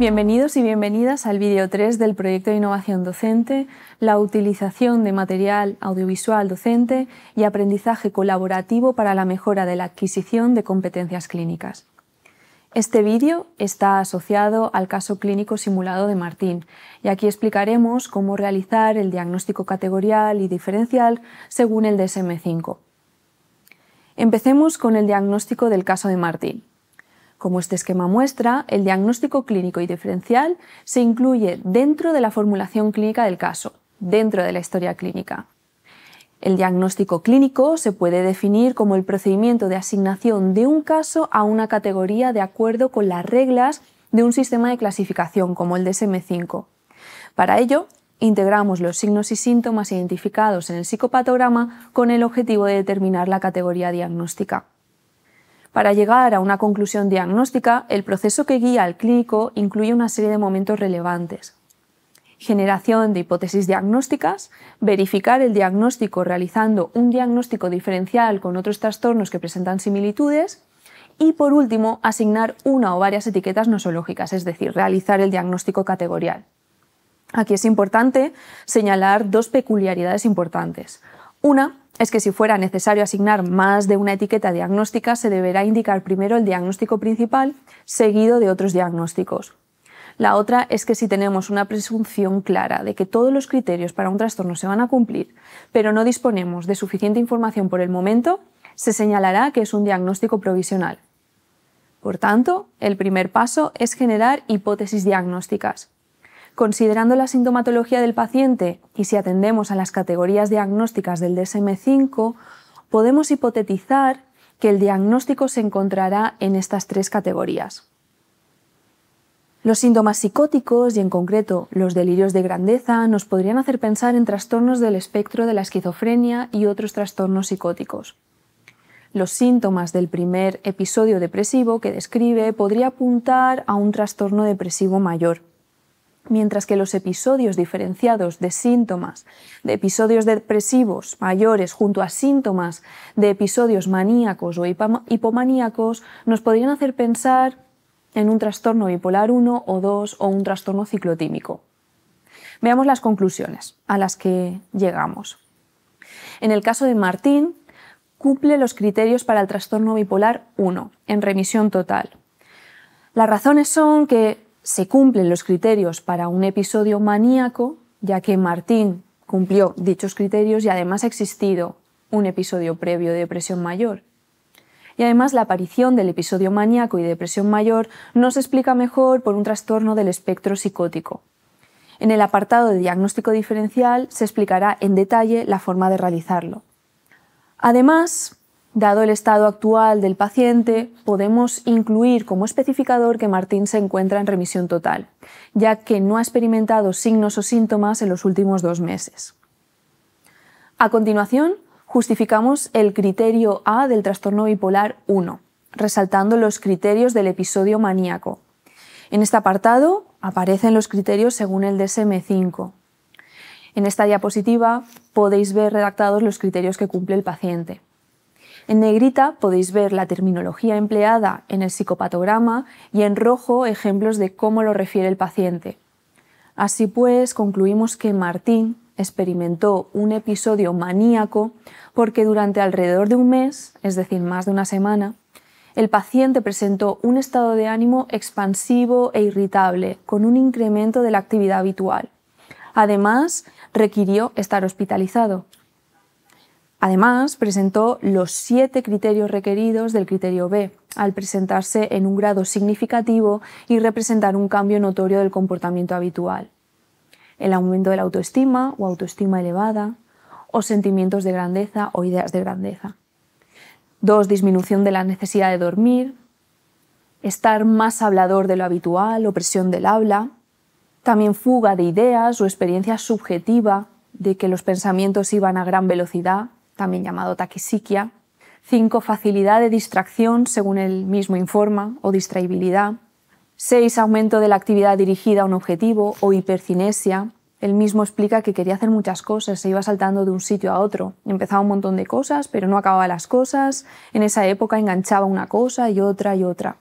Bienvenidos y bienvenidas al vídeo 3 del proyecto de innovación docente, la utilización de material audiovisual docente y aprendizaje colaborativo para la mejora de la adquisición de competencias clínicas. Este vídeo está asociado al caso clínico simulado de Martín y aquí explicaremos cómo realizar el diagnóstico categorial y diferencial según el DSM-5. Empecemos con el diagnóstico del caso de Martín. Como este esquema muestra, el diagnóstico clínico y diferencial se incluye dentro de la formulación clínica del caso, dentro de la historia clínica. El diagnóstico clínico se puede definir como el procedimiento de asignación de un caso a una categoría de acuerdo con las reglas de un sistema de clasificación como el DSM5. Para ello, integramos los signos y síntomas identificados en el psicopatograma con el objetivo de determinar la categoría diagnóstica. Para llegar a una conclusión diagnóstica, el proceso que guía al clínico incluye una serie de momentos relevantes. Generación de hipótesis diagnósticas, verificar el diagnóstico realizando un diagnóstico diferencial con otros trastornos que presentan similitudes y por último, asignar una o varias etiquetas nosológicas, es decir, realizar el diagnóstico categorial. Aquí es importante señalar dos peculiaridades importantes. Una es que si fuera necesario asignar más de una etiqueta diagnóstica, se deberá indicar primero el diagnóstico principal, seguido de otros diagnósticos. La otra es que si tenemos una presunción clara de que todos los criterios para un trastorno se van a cumplir, pero no disponemos de suficiente información por el momento, se señalará que es un diagnóstico provisional. Por tanto, el primer paso es generar hipótesis diagnósticas. Considerando la sintomatología del paciente y si atendemos a las categorías diagnósticas del DSM5, podemos hipotetizar que el diagnóstico se encontrará en estas tres categorías. Los síntomas psicóticos y en concreto los delirios de grandeza nos podrían hacer pensar en trastornos del espectro de la esquizofrenia y otros trastornos psicóticos. Los síntomas del primer episodio depresivo que describe podría apuntar a un trastorno depresivo mayor mientras que los episodios diferenciados de síntomas, de episodios depresivos mayores junto a síntomas de episodios maníacos o hipomaníacos nos podrían hacer pensar en un trastorno bipolar 1 o 2 o un trastorno ciclotímico. Veamos las conclusiones a las que llegamos. En el caso de Martín, cumple los criterios para el trastorno bipolar 1, en remisión total. Las razones son que se cumplen los criterios para un episodio maníaco, ya que Martín cumplió dichos criterios y además ha existido un episodio previo de depresión mayor. Y además la aparición del episodio maníaco y depresión mayor no se explica mejor por un trastorno del espectro psicótico. En el apartado de diagnóstico diferencial se explicará en detalle la forma de realizarlo. Además, Dado el estado actual del paciente, podemos incluir como especificador que Martín se encuentra en remisión total, ya que no ha experimentado signos o síntomas en los últimos dos meses. A continuación, justificamos el criterio A del trastorno bipolar 1, resaltando los criterios del episodio maníaco. En este apartado aparecen los criterios según el DSM5. En esta diapositiva podéis ver redactados los criterios que cumple el paciente. En negrita podéis ver la terminología empleada en el psicopatograma y en rojo ejemplos de cómo lo refiere el paciente. Así pues, concluimos que Martín experimentó un episodio maníaco porque durante alrededor de un mes, es decir, más de una semana, el paciente presentó un estado de ánimo expansivo e irritable, con un incremento de la actividad habitual. Además, requirió estar hospitalizado. Además, presentó los siete criterios requeridos del criterio B, al presentarse en un grado significativo y representar un cambio notorio del comportamiento habitual. El aumento de la autoestima o autoestima elevada, o sentimientos de grandeza o ideas de grandeza. Dos, Disminución de la necesidad de dormir, estar más hablador de lo habitual o presión del habla, también fuga de ideas o experiencia subjetiva de que los pensamientos iban a gran velocidad también llamado taquisiquia. 5. Facilidad de distracción, según él mismo informa, o distraibilidad. 6. Aumento de la actividad dirigida a un objetivo o hipercinesia. Él mismo explica que quería hacer muchas cosas, se iba saltando de un sitio a otro. Empezaba un montón de cosas, pero no acababa las cosas. En esa época enganchaba una cosa y otra y otra.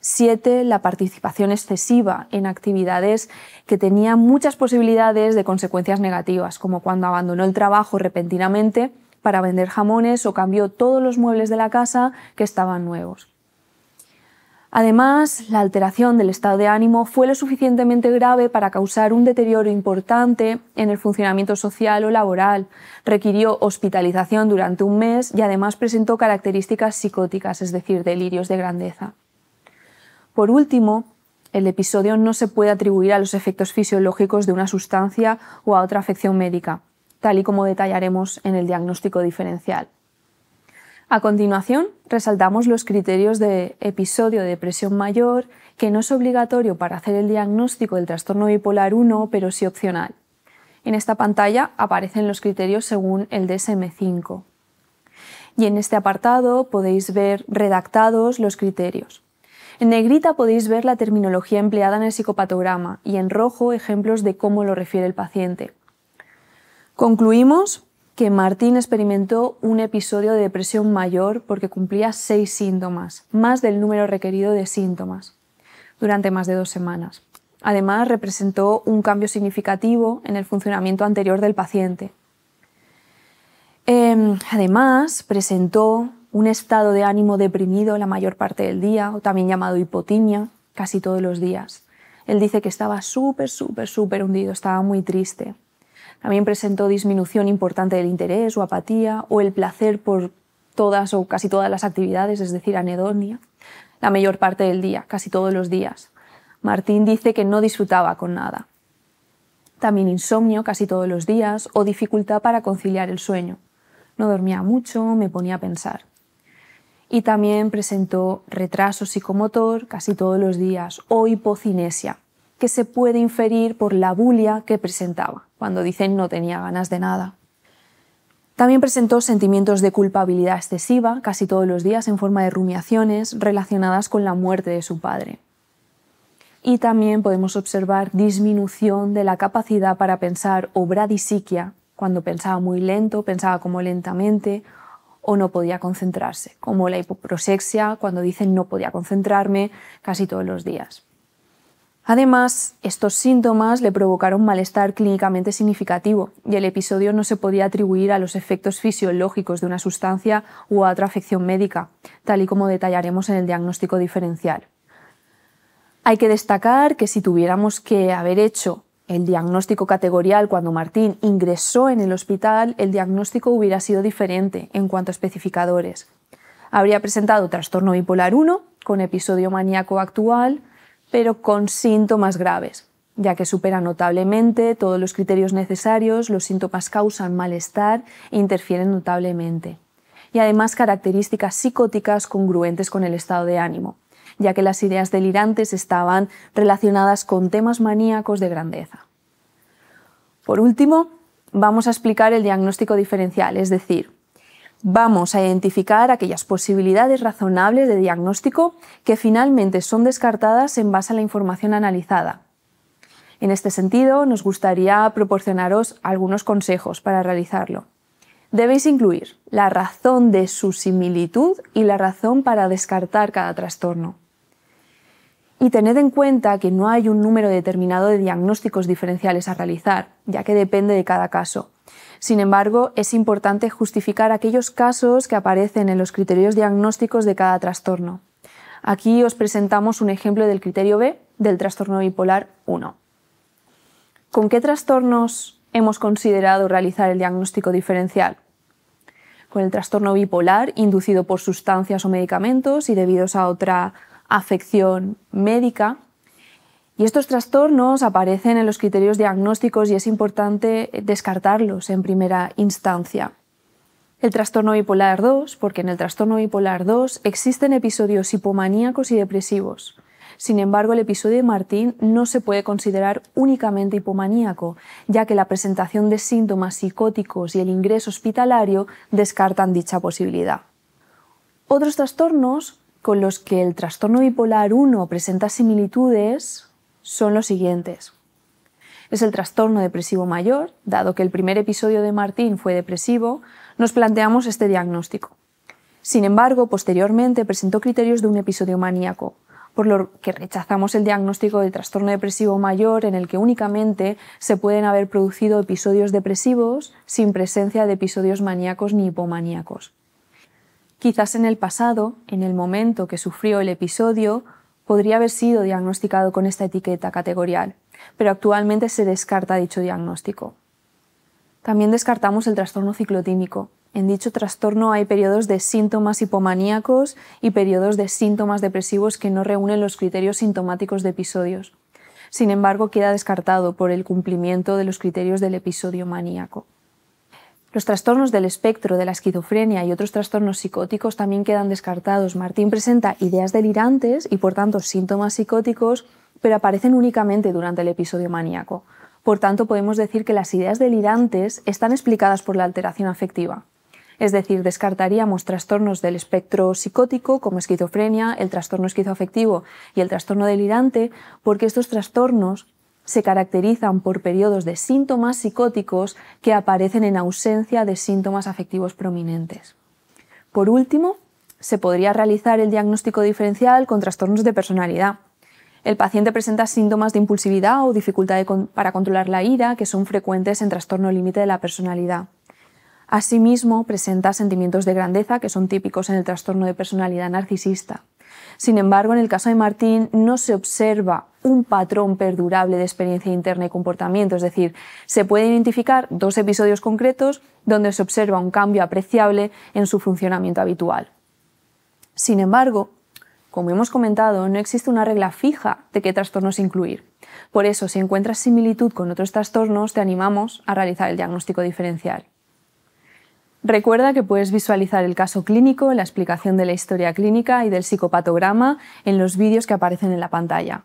7. La participación excesiva en actividades que tenían muchas posibilidades de consecuencias negativas, como cuando abandonó el trabajo repentinamente para vender jamones o cambió todos los muebles de la casa que estaban nuevos. Además, la alteración del estado de ánimo fue lo suficientemente grave para causar un deterioro importante en el funcionamiento social o laboral. Requirió hospitalización durante un mes y además presentó características psicóticas, es decir, delirios de grandeza. Por último, el episodio no se puede atribuir a los efectos fisiológicos de una sustancia o a otra afección médica tal y como detallaremos en el diagnóstico diferencial. A continuación, resaltamos los criterios de episodio de depresión mayor, que no es obligatorio para hacer el diagnóstico del trastorno bipolar 1, pero sí opcional. En esta pantalla aparecen los criterios según el DSM5. Y en este apartado podéis ver redactados los criterios. En negrita podéis ver la terminología empleada en el psicopatograma y en rojo ejemplos de cómo lo refiere el paciente. Concluimos que Martín experimentó un episodio de depresión mayor porque cumplía seis síntomas, más del número requerido de síntomas, durante más de dos semanas. Además, representó un cambio significativo en el funcionamiento anterior del paciente. Em, además, presentó un estado de ánimo deprimido la mayor parte del día, o también llamado hipotimia, casi todos los días. Él dice que estaba súper, súper, súper hundido, estaba muy triste. También presentó disminución importante del interés o apatía o el placer por todas o casi todas las actividades, es decir, anedonia, la mayor parte del día, casi todos los días. Martín dice que no disfrutaba con nada. También insomnio casi todos los días o dificultad para conciliar el sueño. No dormía mucho, me ponía a pensar. Y también presentó retraso psicomotor casi todos los días o hipocinesia, que se puede inferir por la bulia que presentaba, cuando dicen no tenía ganas de nada. También presentó sentimientos de culpabilidad excesiva casi todos los días en forma de rumiaciones relacionadas con la muerte de su padre. Y también podemos observar disminución de la capacidad para pensar o bradisiquia, cuando pensaba muy lento, pensaba como lentamente o no podía concentrarse, como la hipoprosexia, cuando dicen no podía concentrarme casi todos los días. Además, estos síntomas le provocaron malestar clínicamente significativo y el episodio no se podía atribuir a los efectos fisiológicos de una sustancia u a otra afección médica, tal y como detallaremos en el diagnóstico diferencial. Hay que destacar que si tuviéramos que haber hecho el diagnóstico categorial cuando Martín ingresó en el hospital, el diagnóstico hubiera sido diferente en cuanto a especificadores. Habría presentado trastorno bipolar 1 con episodio maníaco actual, pero con síntomas graves, ya que supera notablemente todos los criterios necesarios, los síntomas causan malestar e interfieren notablemente. Y además características psicóticas congruentes con el estado de ánimo, ya que las ideas delirantes estaban relacionadas con temas maníacos de grandeza. Por último, vamos a explicar el diagnóstico diferencial, es decir, Vamos a identificar aquellas posibilidades razonables de diagnóstico que finalmente son descartadas en base a la información analizada. En este sentido, nos gustaría proporcionaros algunos consejos para realizarlo. Debéis incluir la razón de su similitud y la razón para descartar cada trastorno. Y tened en cuenta que no hay un número determinado de diagnósticos diferenciales a realizar, ya que depende de cada caso. Sin embargo, es importante justificar aquellos casos que aparecen en los criterios diagnósticos de cada trastorno. Aquí os presentamos un ejemplo del criterio B del trastorno bipolar 1. ¿Con qué trastornos hemos considerado realizar el diagnóstico diferencial? Con el trastorno bipolar inducido por sustancias o medicamentos y debidos a otra afección médica. Y estos trastornos aparecen en los criterios diagnósticos y es importante descartarlos en primera instancia. El trastorno bipolar 2, porque en el trastorno bipolar 2 existen episodios hipomaníacos y depresivos. Sin embargo, el episodio de Martín no se puede considerar únicamente hipomaníaco, ya que la presentación de síntomas psicóticos y el ingreso hospitalario descartan dicha posibilidad. Otros trastornos con los que el trastorno bipolar 1 presenta similitudes son los siguientes. Es el trastorno depresivo mayor, dado que el primer episodio de Martín fue depresivo, nos planteamos este diagnóstico. Sin embargo, posteriormente presentó criterios de un episodio maníaco, por lo que rechazamos el diagnóstico de trastorno depresivo mayor en el que únicamente se pueden haber producido episodios depresivos sin presencia de episodios maníacos ni hipomaníacos. Quizás en el pasado, en el momento que sufrió el episodio, podría haber sido diagnosticado con esta etiqueta categorial, pero actualmente se descarta dicho diagnóstico. También descartamos el trastorno ciclotímico. En dicho trastorno hay periodos de síntomas hipomaníacos y periodos de síntomas depresivos que no reúnen los criterios sintomáticos de episodios. Sin embargo, queda descartado por el cumplimiento de los criterios del episodio maníaco. Los trastornos del espectro de la esquizofrenia y otros trastornos psicóticos también quedan descartados. Martín presenta ideas delirantes y por tanto síntomas psicóticos, pero aparecen únicamente durante el episodio maníaco. Por tanto, podemos decir que las ideas delirantes están explicadas por la alteración afectiva. Es decir, descartaríamos trastornos del espectro psicótico como esquizofrenia, el trastorno esquizoafectivo y el trastorno delirante, porque estos trastornos se caracterizan por periodos de síntomas psicóticos que aparecen en ausencia de síntomas afectivos prominentes. Por último, se podría realizar el diagnóstico diferencial con trastornos de personalidad. El paciente presenta síntomas de impulsividad o dificultad para controlar la ira que son frecuentes en trastorno límite de la personalidad. Asimismo, presenta sentimientos de grandeza que son típicos en el trastorno de personalidad narcisista. Sin embargo, en el caso de Martín no se observa un patrón perdurable de experiencia interna y comportamiento. Es decir, se pueden identificar dos episodios concretos donde se observa un cambio apreciable en su funcionamiento habitual. Sin embargo, como hemos comentado, no existe una regla fija de qué trastornos incluir. Por eso, si encuentras similitud con otros trastornos, te animamos a realizar el diagnóstico diferencial. Recuerda que puedes visualizar el caso clínico, la explicación de la historia clínica y del psicopatograma en los vídeos que aparecen en la pantalla.